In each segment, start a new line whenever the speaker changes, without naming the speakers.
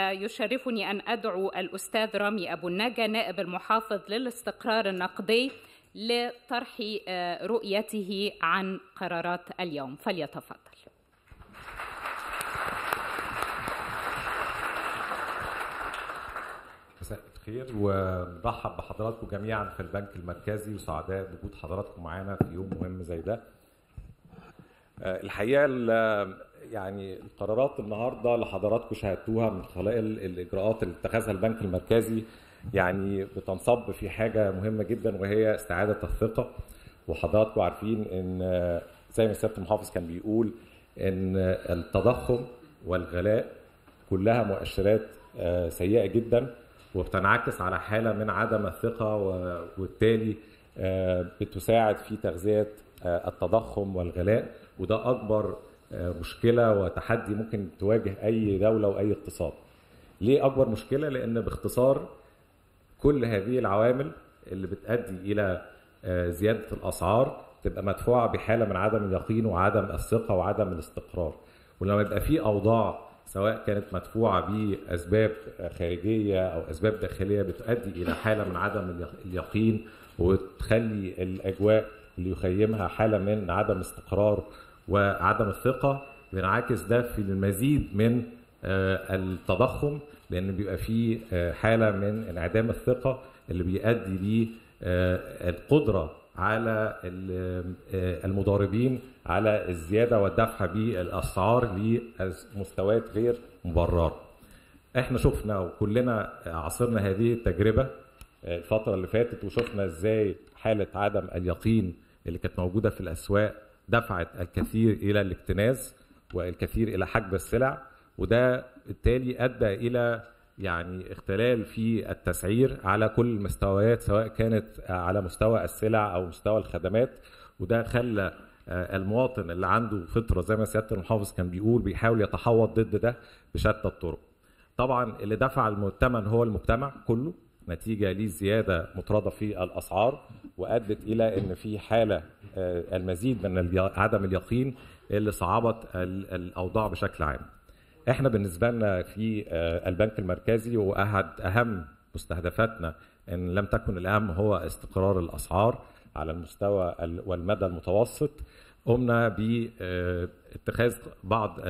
يشرفني أن أدعو الأستاذ رامي أبو النجا نائب المحافظ للاستقرار النقدي لطرح آه، رؤيته عن قرارات اليوم فليتفضل مساء الخير ونرحب بحضراتكم جميعا في البنك المركزي وسعداء بوجود حضراتكم معانا في يوم مهم زي ده آه، الحقيقه يعني القرارات النهارده اللي حضراتكم شاهدتوها من خلال الاجراءات اللي اتخذها البنك المركزي يعني بتنصب في حاجه مهمه جدا وهي استعاده الثقه وحضراتكم عارفين ان زي ما السيد المحافظ كان بيقول ان التضخم والغلاء كلها مؤشرات آه، سيئه جدا وبتنعكس على حاله من عدم الثقه وبالتالي آه، بتساعد في تغذيه آه، التضخم والغلاء وده اكبر آه، مشكله وتحدي ممكن تواجه اي دوله واي اقتصاد ليه اكبر مشكله لان باختصار كل هذه العوامل اللي بتؤدي الى آه، زياده الاسعار تبقى مدفوعه بحاله من عدم اليقين وعدم الثقه وعدم الاستقرار ولما يبقى في اوضاع سواء كانت مدفوعه باسباب خارجيه او اسباب داخليه بتؤدي الى حاله من عدم اليقين وتخلي الاجواء اللي يخيمها حاله من عدم استقرار وعدم الثقه بينعكس ده في المزيد من آه، التضخم لان بيبقى فيه آه، حاله من انعدام الثقه اللي بيؤدي لي آه، القدره على المضاربين على الزياده والدفع بالاسعار لمستويات غير مبرره. احنا شفنا وكلنا عاصرنا هذه التجربه الفتره اللي فاتت وشفنا ازاي حاله عدم اليقين اللي كانت موجوده في الاسواق دفعت الكثير الى الاكتناز والكثير الى حجب السلع وده بالتالي ادى الى يعني اختلال في التسعير على كل المستويات سواء كانت على مستوى السلع او مستوى الخدمات وده خلى آه، المواطن اللي عنده فطره زي ما سياده المحافظ كان بيقول بيحاول يتحوط ضد ده بشتى الطرق. طبعا اللي دفع الثمن هو المجتمع كله نتيجه لزياده مطرده في الاسعار وادت الى ان في حاله آه، المزيد من عدم اليقين اللي صعبت الاوضاع بشكل عام. احنا بالنسبه لنا في آه، البنك المركزي واحد اهم مستهدفاتنا ان لم تكن الاهم هو استقرار الاسعار على المستوى والمدى المتوسط قمنا باتخاذ آه، بعض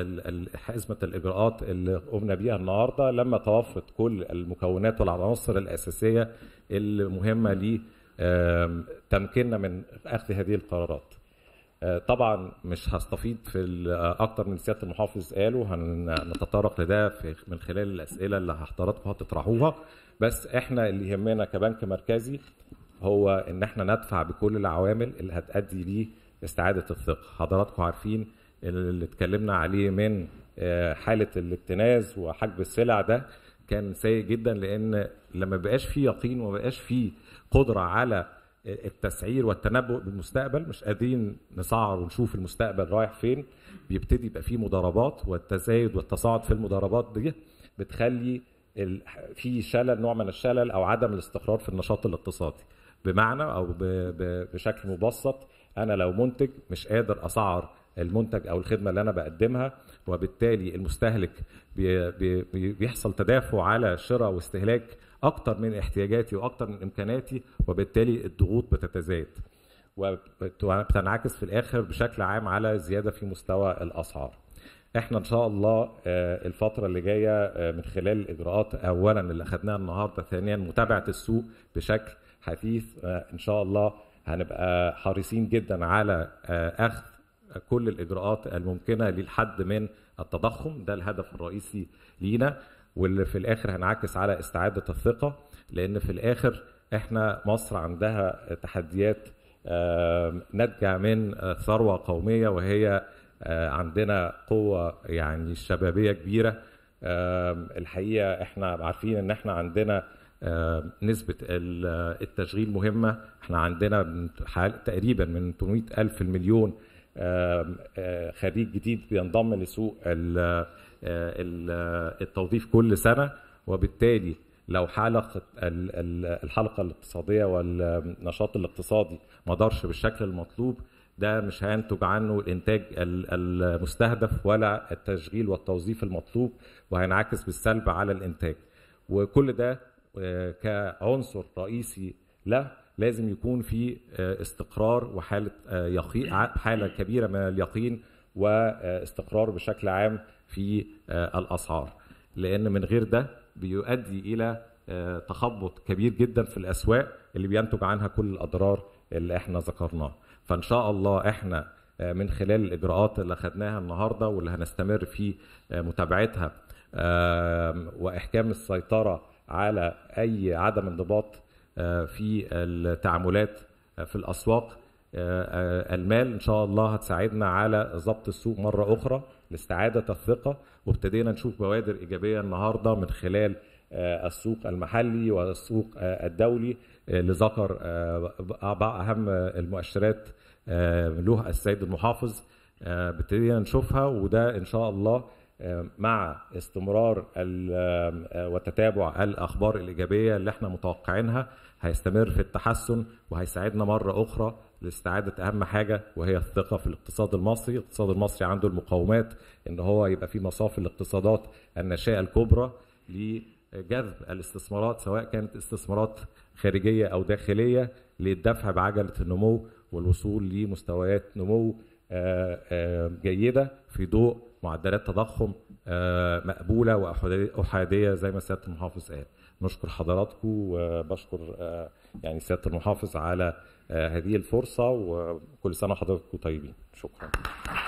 حزمه الاجراءات اللي قمنا بيها النهارده لما توفت كل المكونات والعناصر الاساسيه المهمه تمكننا من اخذ هذه القرارات آه، طبعا مش هستفيد في آه، اكتر من سياده المحافظ قالوا هنتطرق لده في من خلال الاسئله اللي حضراتكم هتطرحوها بس احنا اللي يهمنا كبنك مركزي هو ان احنا ندفع بكل العوامل اللي هتؤدي لاستعاده الثقه حضراتكم عارفين اللي اتكلمنا عليه من آه، حاله الاكتناز وحجب السلع ده كان سيء جدا لان لما بقاش فيه يقين وما بقاش فيه قدره على التسعير والتنبؤ بالمستقبل مش قادرين نسعر ونشوف المستقبل رايح فين بيبتدي يبقى فيه مضاربات والتزايد والتصاعد في المضاربات دي بتخلي في شلل نوع من الشلل او عدم الاستقرار في النشاط الاقتصادي بمعنى او بشكل مبسط انا لو منتج مش قادر اسعر المنتج او الخدمه اللي انا بقدمها وبالتالي المستهلك بيحصل تدافع على شراء واستهلاك اكتر من احتياجاتي واكتر من امكاناتي وبالتالي الضغوط بتتزايد وبتنعكس في الاخر بشكل عام على زياده في مستوى الاسعار احنا ان شاء الله آه، الفتره اللي جايه آه، من خلال الاجراءات اولا اللي اخذناها النهارده ثانيا متابعه السوق بشكل حثيث آه، ان شاء الله هنبقى حريصين جدا على اخذ كل الاجراءات الممكنه للحد من التضخم ده الهدف الرئيسي لينا واللي في الاخر هنعكس على استعاده الثقه لان في الاخر احنا مصر عندها تحديات ناتجه من ثروه قوميه وهي عندنا قوه يعني شبابيه كبيره الحقيقه احنا عارفين ان احنا عندنا نسبة التشغيل مهمة احنا عندنا تقريبا من 800 ألف المليون آه، خريج جديد بينضم لسوق آه، آه، التوظيف كل سنه وبالتالي لو حلقه الحلقه الاقتصاديه والنشاط الاقتصادي ما دارش بالشكل المطلوب ده مش هينتج عنه الانتاج المستهدف ولا التشغيل والتوظيف المطلوب وهينعكس بالسلب على الانتاج وكل ده كعنصر رئيسي لا لازم يكون في آه، استقرار وحاله آه، يقين حاله كبيره من اليقين واستقرار آه، بشكل عام في الاسعار لان من غير ده بيؤدي الى تخبط كبير جدا في الاسواق اللي بينتج عنها كل الاضرار اللي احنا ذكرناها فان شاء الله احنا من خلال الاجراءات اللي خدناها النهارده واللي هنستمر في متابعتها واحكام السيطره على اي عدم انضباط آه، في التعاملات آه، في الاسواق آه، المال ان شاء الله هتساعدنا على ضبط السوق مره اخرى لاستعاده الثقه وابتدينا نشوف بوادر ايجابيه النهارده من خلال السوق المحلي والسوق الدولي اللي ذكر اهم المؤشرات له السيد المحافظ ابتدينا نشوفها وده ان شاء الله مع استمرار وتتابع الاخبار الايجابيه اللي احنا متوقعينها هيستمر في التحسن وهيساعدنا مره اخرى لاستعاده اهم حاجه وهي الثقه في الاقتصاد المصري، الاقتصاد المصري عنده المقومات ان هو يبقى في مصاف الاقتصادات الناشئه الكبرى لجذب الاستثمارات سواء كانت استثمارات خارجيه او داخليه للدفع بعجله النمو والوصول لمستويات نمو آه، آه، جيده في ضوء معدلات تضخم آه، مقبوله واحاديه زي ما سياده المحافظ قال نشكر حضراتكم وبشكر آه، يعني سياده المحافظ على آه، هذه الفرصه وكل سنه حضراتكم طيبين شكرا